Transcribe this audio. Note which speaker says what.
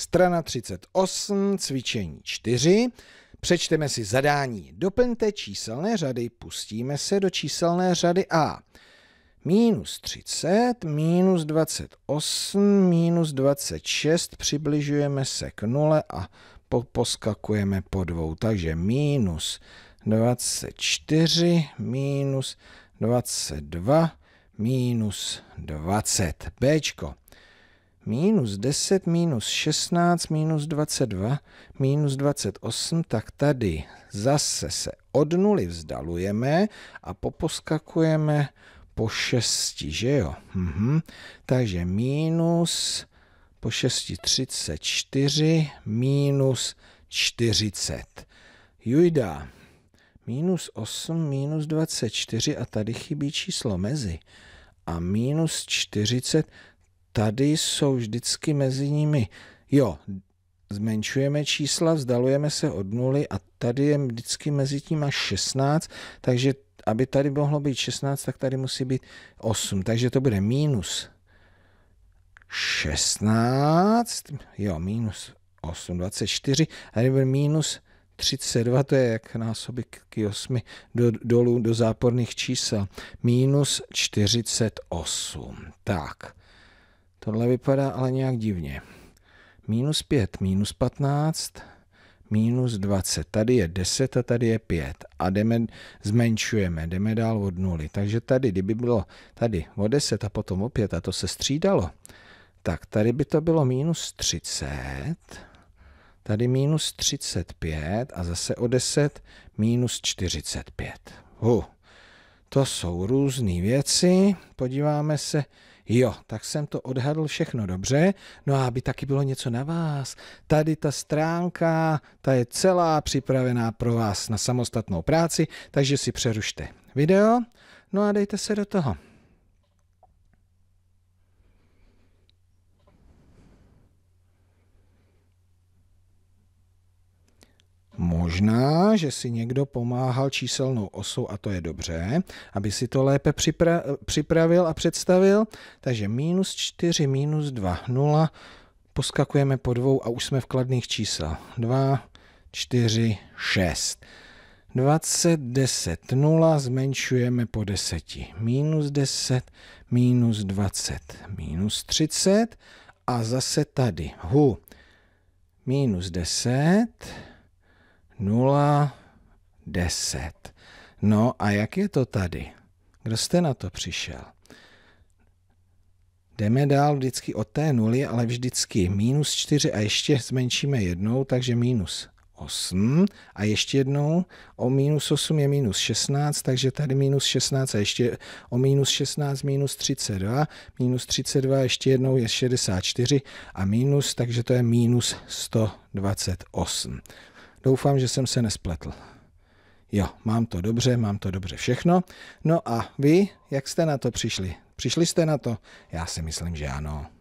Speaker 1: Strana 38, cvičení 4. Přečteme si zadání. Doplňte číselné řady, pustíme se do číselné řady A. Minus 30, minus 28, minus 26, přibližujeme se k nule a po, poskakujeme po dvou. Takže minus 24, minus 22, minus 20. Bčko minus 10 minus 16 minus 22 minus 28, tak tady zase se od nuly vzdalujeme a poposkakujeme po 6, že jo? Mhm. Takže minus po 6 34 minus 40. Jujda. Minus 8, minus 24 a tady chybí číslo mezi. A minus 40 tady jsou vždycky mezi nimi, jo, zmenšujeme čísla, vzdalujeme se od nuly a tady je vždycky mezi tím až 16, takže aby tady mohlo být 16, tak tady musí být 8, takže to bude minus 16, jo, minus 8, 24, a tady bude minus 32, to je jak násobek 8 do, dolů do záporných čísel, minus 48, tak. Tohle vypadá ale nějak divně. Minus 5, minus 15, minus 20. Tady je 10 a tady je 5. A jdeme, zmenšujeme, jdeme dál od 0. Takže tady, kdyby bylo tady o 10 a potom o 5 a to se střídalo, tak tady by to bylo minus 30, tady minus 35 a zase o 10 minus 45. Hu, to jsou různé věci. Podíváme se, Jo, tak jsem to odhadl všechno dobře. No a aby taky bylo něco na vás. Tady ta stránka, ta je celá připravená pro vás na samostatnou práci, takže si přerušte video, no a dejte se do toho. Možná, že si někdo pomáhal číselnou osou a to je dobře, aby si to lépe připra připravil a představil. Takže minus 4, minus 2, 0. Poskakujeme po dvou a už jsme v kladných čísel. 2, 4, 6. 20, 10, 0, zmenšujeme po 10. Minus 10, minus 20, minus 30 a zase tady. Hu. Minus 10, 0, 10. No a jak je to tady? Kdo jste na to přišel? Jdeme dál vždycky od té nuly, ale vždycky minus 4 a ještě zmenšíme jednou, takže minus 8 a ještě jednou o minus 8 je minus 16, takže tady minus 16 a ještě o minus 16 minus 32, minus 32 ještě jednou je 64 a minus, takže to je minus 128. Doufám, že jsem se nespletl. Jo, mám to dobře, mám to dobře všechno. No a vy, jak jste na to přišli? Přišli jste na to? Já si myslím, že ano.